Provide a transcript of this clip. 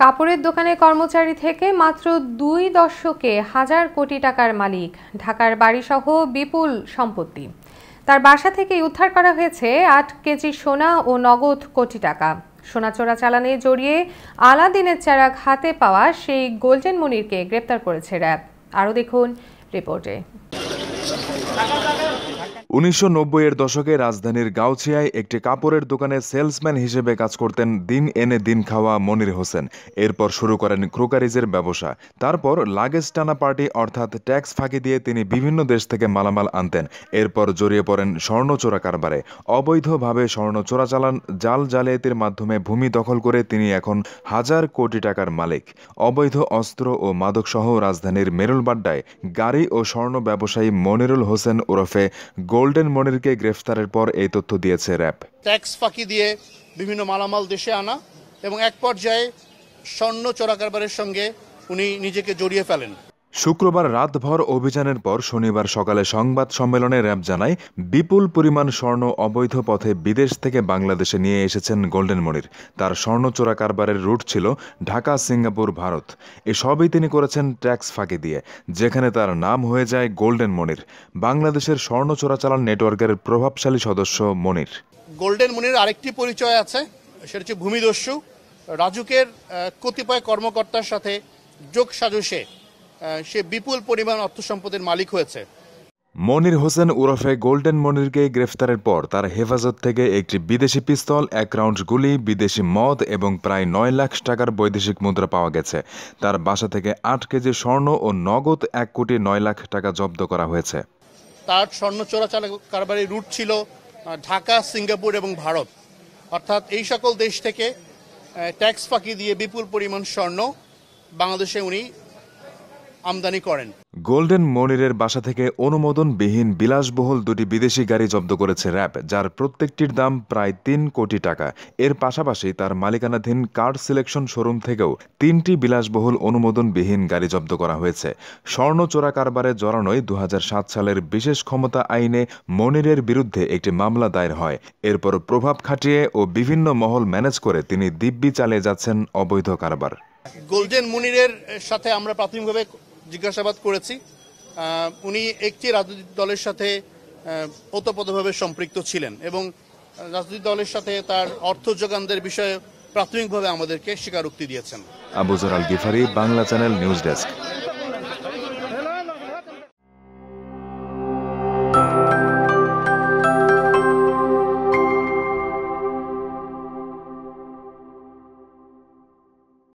কাপড়ের দোকানে কর্মচারী থেকে মাত্র দুই দশকে হাজার কোটি টাকার মালিক ঢাকার বাড়িসহ বিপুল সম্পত্তি তার বাসা থেকে উদ্ধার করা হয়েছে আট কেজি সোনা ও নগদ কোটি টাকা সোনা চোরা চালানে জড়িয়ে আলাদিনের চারাক হাতে পাওয়া সেই গোল্ডেন মনিরকে গ্রেপ্তার করেছে র্যাব আরও দেখুন রিপোর্টে উনিশশো এর দশকে রাজধানীর গাউছিয়ায় একটি কাপড়ের দোকানে সেলসম্যান হিসেবে কাজ করতেন দিন এনে দিন খাওয়া মনির হোসেন এরপর শুরু করেন ক্রোকারিজের ব্যবসা তারপর লাগেজ টানা পার্টি অর্থাৎ ট্যাক্স ফাঁকি দিয়ে তিনি বিভিন্ন দেশ থেকে মালামাল আনতেন এরপর জড়িয়ে পড়েন স্বর্ণ চোরা কারবারে অবৈধভাবে স্বর্ণ চোরাচালান জাল জালিয়াতির মাধ্যমে ভূমি দখল করে তিনি এখন হাজার কোটি টাকার মালিক অবৈধ অস্ত্র ও মাদকসহ রাজধানীর মেরুলবাড্ডায় গাড়ি ও স্বর্ণ ব্যবসায়ী মনিরুল হোসেন ওরফে গোল্ডেন মনিরকে গ্রেফতারের পর এই তথ্য দিয়েছে র্যাব ট্যাক্স ফাঁকি দিয়ে বিভিন্ন মালামাল দেশে আনা এবং এক পর্যায়ে স্বর্ণ চোরাকারবারের সঙ্গে উনি নিজেকে জড়িয়ে ফেলেন শুক্রবার রাতভর অভিযানের পর শনিবার সকালে সংবাদ সম্মেলনে র্যাব জানায় বিপুল পরিমাণ স্বর্ণ অবৈধ পথে বিদেশ থেকে বাংলাদেশে নিয়ে এসেছেন গোল্ডেন মনির তার স্বর্ণ চোরা কারবারের রুট ছিল ঢাকা সিঙ্গাপুর ভারত এসবই তিনি করেছেন ট্যাক্স ফাঁকি দিয়ে যেখানে তার নাম হয়ে যায় গোল্ডেন মনির বাংলাদেশের স্বর্ণ চোরাচালান নেটওয়ার্কের প্রভাবশালী সদস্য মনির গোল্ডেন মনির আরেকটি পরিচয় আছে সেটা হচ্ছে ভূমিদস্যু রাজুকের কতিপয় কর্মকর্তার সাথে যোগ সাজসে সে বিপুল পরিমাণ অর্থ সম্পদের মালিক হয়েছে মনির হোসেন উরফে গোল্ডেন মনিরকে গ্রেফতারের পর তার হেফাজত থেকে একটি বিদেশি পিস্তল এক রাউন্ড গুলি বিদেশি মদ এবং প্রায় নয় লাখ টাকার বৈদেশিক মুদ্রা পাওয়া গেছে তার বাসা থেকে আট কেজি স্বর্ণ ও নগদ এক কোটি নয় লাখ টাকা জব্দ করা হয়েছে তার স্বর্ণ চোরাচাল কারবারের রুট ছিল ঢাকা সিঙ্গাপুর এবং ভারত অর্থাৎ এই সকল দেশ থেকে ট্যাক্স ফাঁকি দিয়ে বিপুল পরিমাণ স্বর্ণ বাংলাদেশে উনি আমদানি করেন গোল্ডেন মনিরের বাসা থেকে অনুমোদনবিহীন বিলাসবহুল দুটি বিদেশি গাড়ি জব্দ করেছে র্যাব যার প্রত্যেকটির দাম প্রায় তিন কোটি টাকা এর পাশাপাশি তার মালিকানাধীন কার সিলেকশন শোরুম থেকেও তিনটি বিলাসবহুল অনুমোদনবিহীন গাড়ি জব্দ করা হয়েছে স্বর্ণ চোরা কারবারে জড়ানোয় দু সালের বিশেষ ক্ষমতা আইনে মনিরের বিরুদ্ধে একটি মামলা দায়ের হয় এরপর প্রভাব খাটিয়ে ও বিভিন্ন মহল ম্যানেজ করে তিনি দিব্যি চালিয়ে যাচ্ছেন অবৈধ কারবার গোল্ডেন মনিরের সাথে আমরা প্রাথমিকভাবে জিজ্ঞাসাবাদ করেছি উনি একটি রাজনৈতিক দলের সাথে ওতপ্রোতভাবে সম্পৃক্ত ছিলেন এবং রাজনৈতিক দলের সাথে তার অর্থ যোগানদের বিষয়ে প্রাথমিকভাবে আমাদেরকে স্বীকারোক্তি দিয়েছেন Abuzar Al Gifari Bangla channel news desk